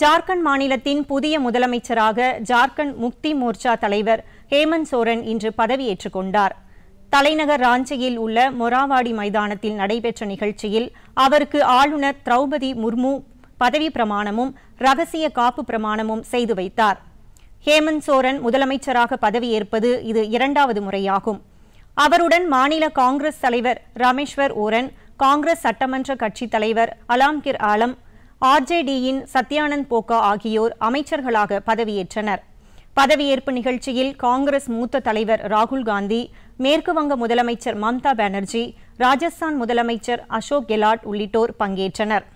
ஜார்க்கண்ட் மாநிலத்தின் புதிய முதலமைச்சராக ஜார்க்கண்ட் முக்தி மோர்ச்சா தலைவர் ஹேமந்த் சோரன் இன்று பதவியேற்றுக் கொண்டார் தலைநகர் ராஞ்சியில் உள்ள மொராவாடி மைதானத்தில் நடைபெற்ற நிகழ்ச்சியில் அவருக்கு ஆளுநர் திரௌபதி முர்மு பதவி பிரமாணமும் ரகசிய காப்பு பிரமாணமும் செய்து வைத்தார் ஹேமந்த் சோரன் முதலமைச்சராக பதவியேற்பது இது இரண்டாவது முறையாகும் அவருடன் மாநில காங்கிரஸ் தலைவர் ராமேஸ்வர் ஓரன் காங்கிரஸ் சட்டமன்ற கட்சித் தலைவர் அலாம்கிர் ஆலம் ஆர்ஜேடியின் சத்யானந்த் போக்கா ஆகியோர் அமைச்சர்களாக பதவியேற்றனர் பதவியேற்பு நிகழ்ச்சியில் காங்கிரஸ் மூத்த தலைவர் ராகுல் காந்தி மேற்குவங்க முதலமைச்சர் மம்தா பானர்ஜி ராஜஸ்தான் முதலமைச்சர் அசோக் கெலாட் உள்ளிட்டோர் பங்கேற்றனர்